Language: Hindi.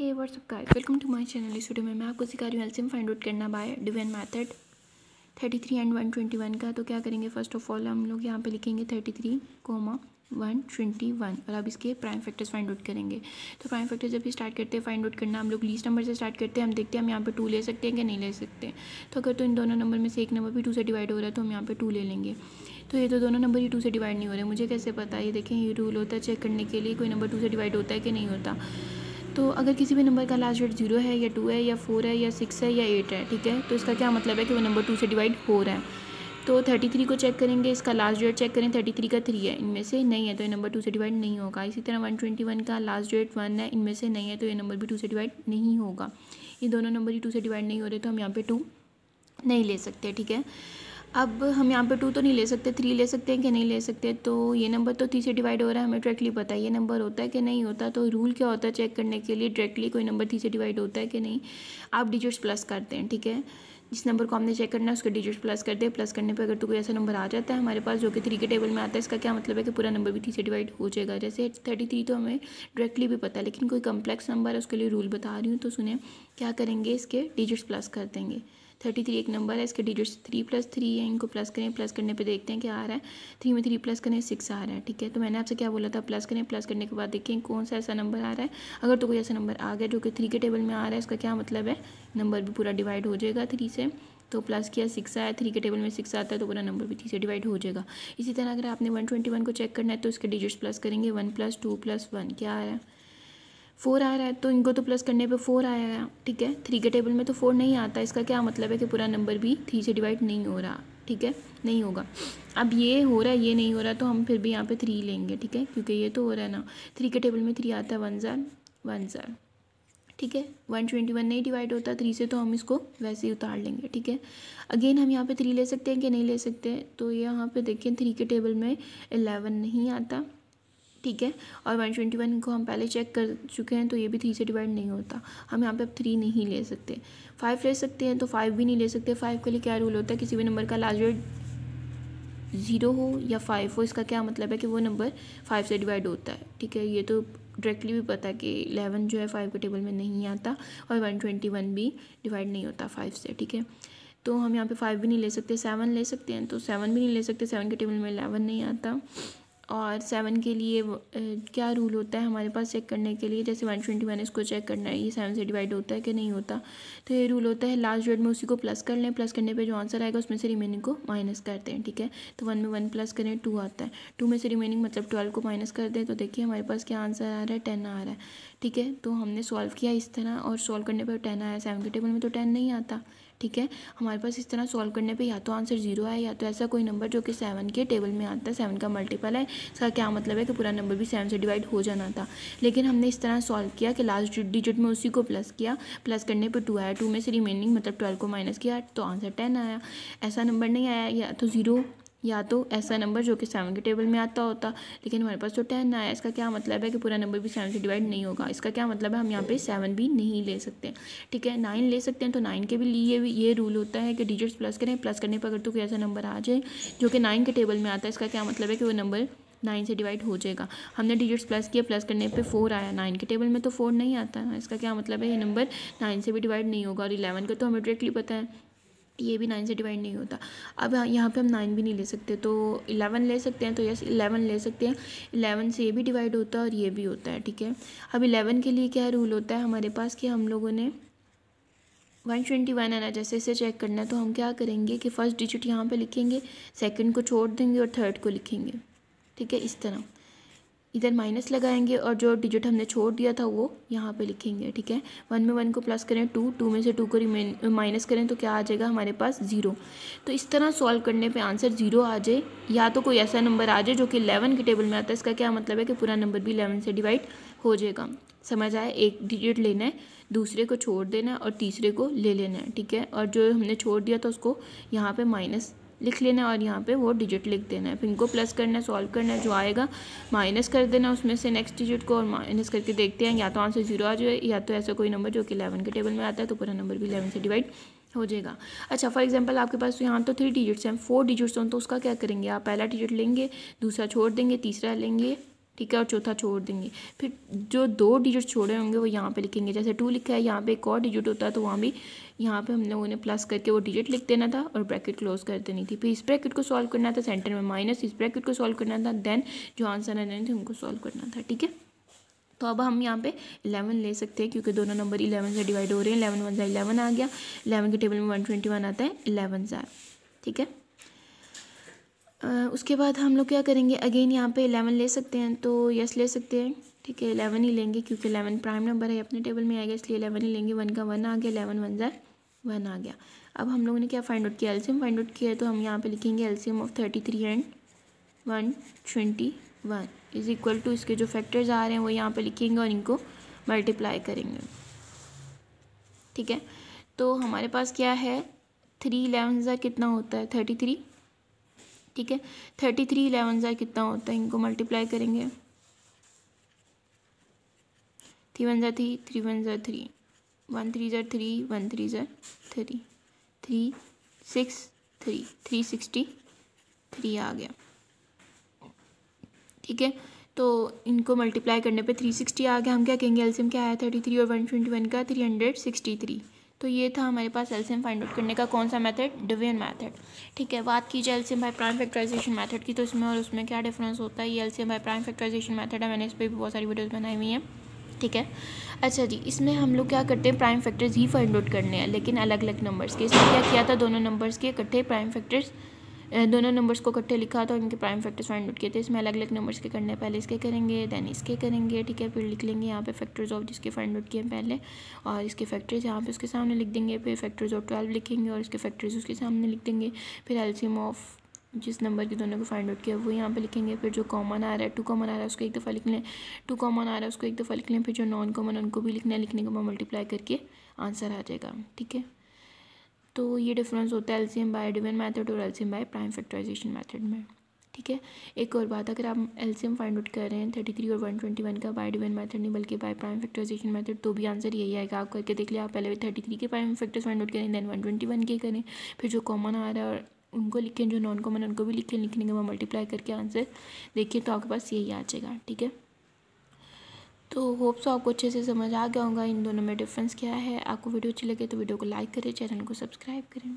hey WhatsApp guys welcome to my channel इस वीडियो में मैं आपको सिखा रही हूँ एल्सियम फाइंड आउट करना बाय डिवेन मेथड 33 एंड 121 का तो क्या करेंगे फर्स्ट ऑफ ऑल हम लोग यहाँ पे लिखेंगे 33 कोमा 121 और अब इसके प्राइम फैक्टर्स फाइंड आउट करेंगे तो प्राइम फैक्टर्स जब भी स्टार्ट करते हैं फाइंड आउट करना हम लोग लीस्ट नंबर से स्टार्ट करते हैं हम देखते हैं हम यहाँ पे टू ले सकते हैं कि नहीं ले सकते तो अगर तो इन दोनों नंबर में से एक नंबर भी टू से डिवाइड हो रहा है तो हम यहाँ पे टू ले लेंगे तो ये तो दोनों नंबर ही टू से डिवाइड नहीं हो रहे मुझे कैसे पता ये देखें ये रूल होता है चेक करने के लिए कोई नंबर टू से डिवाइड होता है कि नहीं होता तो अगर किसी भी नंबर का लास्ट डेट ज़ीरो है या टू है या फोर है या सिक्स है या एट है ठीक है तो इसका क्या मतलब है कि वो नंबर टू से डिवाइड हो रहा है तो थर्टी थ्री को चेक करेंगे इसका लास्ट डेट चेक करें थर्टी थ्री का थ्री है इनमें से नहीं है तो ये नंबर टू से डिवाइड नहीं होगा इसी तरह वन ट्वेंटी वन का लास्ट डेट वन है इनमें से नहीं है तो ये नंबर भी टू से डिवाइड नहीं होगा ये दोनों नंबर ही टू से डिवाइड नहीं हो रहे तो हम यहाँ पे टू नहीं ले सकते ठीक है अब हम यहाँ पे टू तो नहीं ले सकते थ्री ले सकते हैं कि नहीं ले सकते तो ये नंबर तो थ्री से डिवाइड हो रहा है हमें डायरेक्टली पता है ये नंबर होता है कि नहीं होता तो रूल क्या होता है चेक करने के लिए डायरेक्टली कोई नंबर थ्री से डिवाइड होता है कि नहीं आप डिजिट्स प्लस करते हैं ठीक है जिस नंबर को हमने चेक करना है उसके डिजिट्स प्लस करते हैं प्लस करने पर अगर तो कोई ऐसा नंबर आ जाता है हमारे पास जो कि थ्री के टेबल में आता है इसका क्या मतलब है कि पूरा नंबर भी थ्री से डिवाइड हो जाएगा जैसे थर्टी थ्री तो हमें डायरेक्टली भी पता है लेकिन कोई कम्प्लेक्स नंबर है उसके लिए रूल बता रही हूँ तो सुने क्या करेंगे इसके डिजिट्स प्लस कर देंगे थर्टी थ्री एक नंबर है इसके डिजिट्स थ्री प्लस थ्री है इनको प्लस करें प्लस करने पे देखते हैं क्या आ रहा है थ्री में थ्री प्लस करें सिक्स आ रहा है ठीक है तो मैंने आपसे क्या बोला था प्लस करें प्लस करने के बाद देखें कौन सा ऐसा नंबर आ रहा है अगर तो कोई ऐसा नंबर आ गया जो कि थ्री के टेबल में आ रहा है इसका क्या मतलब है नंबर भी पूरा डिवाइड हो जाएगा थ्री से तो प्लस किया सिक्स आया थ्री के टेबल में सिक्स आता है तो पूरा नंबर भी थ्री से डिवाइड हो जाएगा इसी तरह अगर आपने वन ट्वेंटी वन को चेक करना है तो इसके डिजिट्स प्लस करेंगे one plus two plus one क्या आ रहा है फोर आ रहा है तो इनको तो प्लस करने पे फोर आया ठीक है थ्री के टेबल में तो फोर नहीं आता इसका क्या मतलब है कि पूरा नंबर भी थ्री से डिवाइड नहीं हो रहा ठीक है नहीं होगा अब ये हो रहा है ये नहीं हो रहा तो हम फिर भी यहाँ पे थ्री लेंगे ठीक है क्योंकि ये तो हो रहा है ना थ्री के टेबल में थ्री आता है वन ज़ार वन ज़ार ठीक है वन ट्वेंटी वन नहीं डिवाइड होता थ्री से तो हम इसको वैसे ही उतार लेंगे ठीक है अगेन हम यहाँ पे थ्री ले सकते हैं कि नहीं ले सकते तो यहाँ पे देखें थ्री के टेबल में एलेवन नहीं आता ठीक है और वन ट्वेंटी वन को हम पहले चेक कर चुके हैं तो ये भी थ्री से डिवाइड नहीं होता हम यहाँ पे अब थ्री नहीं ले सकते फाइव ले सकते हैं तो फाइव भी नहीं ले सकते फाइव के लिए क्या रूल होता है किसी भी नंबर का डेट ज़ीरो हो या फाइव हो इसका क्या मतलब है कि वो नंबर फाइव से डिवाइड होता है ठीक है ये तो डायरेक्टली भी पता है कि इलेवन जो है फाइव के टेबल में नहीं आता और वन ट्वेंटी वन भी डिवाइड नहीं होता फाइव से ठीक है तो हम यहाँ पे फाइव भी नहीं ले सकते सेवन ले सकते हैं तो सेवन भी नहीं ले सकते सेवन के टेबल में इलेवन नहीं आता और सेवन के लिए क्या रूल होता है हमारे पास चेक करने के लिए जैसे वन ट्वेंटी वन इसको चेक करना है ये सेवन से डिवाइड होता है कि नहीं होता तो ये रूल होता है लास्ट डेट में उसी को प्लस कर लें प्लस करने पे जो आंसर आएगा उसमें से रिमेनिंग को माइनस करते हैं ठीक है तो वन में वन प्लस करें टू आता है टू में से रिमेनिंग मतलब ट्वेल्व को माइनस कर दें तो देखिए हमारे पास क्या आंसर आ रहा है टेन आ रहा है ठीक है तो हमने सॉल्व किया इस तरह और सॉल्व करने पर टेन आया सेवन के टेबल में तो टेन नहीं आता ठीक है हमारे पास इस तरह सॉल्व करने पे या तो आंसर जीरो है या तो ऐसा कोई नंबर जो कि सेवन के टेबल में आता है सेवन का मल्टीपल है इसका क्या मतलब है कि पूरा नंबर भी सेवन से डिवाइड हो जाना था लेकिन हमने इस तरह सॉल्व किया कि लास्ट डिजिट में उसी को प्लस किया प्लस करने पर टू आया टू में से रिमेनिंग मतलब ट्वेल्व को माइनस किया तो आंसर टेन आया ऐसा नंबर नहीं आया या तो ज़ीरो या तो ऐसा नंबर जो कि सेवन के टेबल में आता होता लेकिन हमारे पास तो टेन आया इसका क्या मतलब है कि पूरा नंबर भी सेवन से डिवाइड नहीं होगा इसका क्या मतलब है हम यहाँ पे सेवन भी नहीं ले सकते ठीक है नाइन ले सकते हैं तो नाइन के भी लिए भी ये रूल होता है कि डिजिट्स प्लस करें प्लस करने पर अगर तो कोई ऐसा नंबर आ जाए जो कि नाइन के टेबल में आता है इसका क्या मतलब है कि वो नंबर नाइन से डिवाइड हो जाएगा हमने डिजिट्स प्लस किया प्लस करने पे फोर आया नाइन के टेबल में तो फोर नहीं आता ना इसका क्या मतलब है ये नंबर नाइन से भी डिवाइड नहीं होगा और इलेवन का तो हमें डायरेक्टली पता है ये भी नाइन से डिवाइड नहीं होता अब यहाँ पे हम नाइन भी नहीं ले सकते तो इलेवन ले सकते हैं तो यस इलेवन ले सकते हैं इलेवन से ये भी डिवाइड होता है और ये भी होता है ठीक है अब इलेवन के लिए क्या रूल होता है हमारे पास कि हम लोगों ने वन ट्वेंटी वन आना जैसे इसे चेक करना है तो हम क्या करेंगे कि फ़र्स्ट डिजिट यहाँ पर लिखेंगे सेकेंड को छोड़ देंगे और थर्ड को लिखेंगे ठीक है इस तरह इधर माइनस लगाएंगे और जो डिजिट हमने छोड़ दिया था वो यहाँ पे लिखेंगे ठीक है वन में वन को प्लस करें टू टू में से टू को रिमेन माइनस करें तो क्या आ जाएगा हमारे पास ज़ीरो तो इस तरह सॉल्व करने पे आंसर ज़ीरो आ जाए या तो कोई ऐसा नंबर आ जाए जो कि इलेवन के टेबल में आता है इसका क्या मतलब है कि पूरा नंबर भी इलेवन से डिवाइड हो जाएगा समझ आए एक डिजिट लेना है दूसरे को छोड़ देना है और तीसरे को ले लेना है ठीक है और जो हमने छोड़ दिया था उसको यहाँ पर माइनस लिख लेना और यहाँ पे वो डिजिट लिख देना है फिर इनको प्लस करना है सॉल्व करना है जो आएगा माइनस कर देना उसमें से नेक्स्ट डिजिट को और माइनस करके देखते हैं या तो आंसर जीरो आ जाए या तो ऐसा कोई नंबर जो कि इलेवन के टेबल में आता है तो पूरा नंबर भी इलेवन से डिवाइड हो जाएगा अच्छा फॉर एग्जांपल आपके पास तो यहाँ तो थ्री डिजिट्स हैं फोर डिजिट्स हों तो उसका क्या करेंगे आप पहला डिजिट लेंगे दूसरा छोड़ देंगे तीसरा लेंगे ठीक है और चौथा छोड़ देंगे फिर जो दो डिजिट छोड़े होंगे वो यहाँ पे लिखेंगे जैसे टू लिखा है यहाँ पे एक और डिजिट होता है तो वहाँ भी यहाँ पे हम लोगों ने प्लस करके वो डिजिट लिख देना था और ब्रैकेट क्लोज कर देनी थी फिर इस ब्रैकेट को सॉल्व करना था सेंटर में माइनस इस ब्रैकेट को सॉल्व करना था देन जो आंसर आ जाने थे उनको सॉल्व करना था ठीक है तो अब हम यहाँ पे इलेवन ले सकते हैं क्योंकि दोनों नंबर इलेवन से डिवाइड हो रहे हैं इलेवन वन ज़ा इलेवन आ गया इलेवन के टेबल में वन ट्वेंटी वन आता है इलेवन ज़ार ठीक है उसके बाद हम लोग क्या करेंगे अगेन यहाँ पे एलेवन ले सकते हैं तो यस ले सकते हैं ठीक है एलेवन ही लेंगे क्योंकि एलेवन प्राइम नंबर है अपने टेबल में आएगा इसलिए एलेवन ही लेंगे वन का वन आ गया एलेवन वन जै वन आ गया अब हम लोगों ने क्या फाइंड आउट किया एल्सीम फाइंड आउट किया है तो हम यहाँ पे लिखेंगे LCM of thirty three and one twenty one is equal to इसके जो फैक्टर्स आ रहे हैं वो यहाँ पे लिखेंगे और इनको मल्टीप्लाई करेंगे ठीक है तो हमारे पास क्या है थ्री इलेवन हज़ार कितना होता है थर्टी थ्री ठीक है थर्टी थ्री इलेवन ज़ार कितना होता है इनको मल्टीप्लाई करेंगे थ्री वन ज़ा थ्री थ्री वन ज़ा थ्री वन थ्री ज़ा थ्री वन थ्री ज़ा three three six three three sixty three आ गया ठीक है तो इनको मल्टीप्लाई करने पे थ्री सिक्सटी आ गया हम क्या कहेंगे एल्सियम क्या आया थर्टी थ्री और वन ट्वेंटी वन का थ्री हंड्रेड सिक्सटी थ्री तो ये था हमारे पास एल्सियम फाइंड आउट करने का कौन सा मेथड डिवीजन मेथड ठीक है बात की जाए LCM by prime factorisation method की तो इसमें और उसमें क्या डिफरेंस होता है ये LCM by prime factorisation method है मैंने इस पर भी बहुत सारी वीडियोज़ बनाई हुई हैं ठीक है अच्छा जी इसमें हम लोग क्या करते हैं प्राइम फैक्टर्स ही फाइंड आउट करने हैं लेकिन अलग अलग नंबर्स के इसमें क्या किया था दोनों नंबर्स के इकट्ठे प्राइम फैक्टर्स दोनों नंबर्स को इकट्ठे लिखा तो इनके प्राइम फैक्टर्स फाइंड आउट किए थे इसमें अलग अलग नंबर्स के करने पहले इसके करेंगे देन इसके करेंगे ठीक है फिर लिख लेंगे यहाँ पे फैक्टर्स ऑफ जिसके फाइंड आउट किए पहले और इसके फैक्टर्स यहाँ पे उसके सामने लिख देंगे फिर फैक्टर्स ऑफ ट्वेल्व लिखेंगे और इसके फैक्टर्स उसके सामने लिख देंगे फिर एल्सियम ऑफ जिस नंबर के दोनों को फाइंड आउट किया वो यहाँ पे लिखेंगे फिर जो कॉमन आ रहा है टू कॉमन आ रहा है उसको एक दफ़ा लिख लें टू कॉमन आ रहा है उसको एक दफ़ा लिख लें फिर जो नॉन कॉमन उनको भी लिखना है लिखने के बाद मल्टीप्लाई करके आंसर आ जाएगा ठीक है तो ये डिफरेंस होता है एलसीएम बाय डिवन मेथड और LCM by prime factorisation method में ठीक है एक और बात अगर आप एलसीएम फाइंड आउट कर रहे हैं थर्टी थ्री और वन ट्वेंटी वन का बाय डिवन मेथड नहीं बल्कि बाय प्राइम फैक्टराइजेशन मेथड तो भी आंसर यही आएगा आप करके देख लिया आप पहले थर्टी थ्री के प्राइम फैक्टर्स फाइंड आउट करें देन वन ट्वेंटी वन के करें फिर जो कॉमन आ रहा है और उनको लिखें जो नॉन कॉमन उनको भी लिखें लिखने के बाद मल्टीप्लाई करके आंसर देखिए तो आपके पास यही आ जाएगा ठीक है तो होप्स आपको अच्छे से समझ आ गया होगा इन दोनों में डिफरेंस क्या है आपको वीडियो अच्छी लगे तो वीडियो को लाइक करें चैनल को सब्सक्राइब करें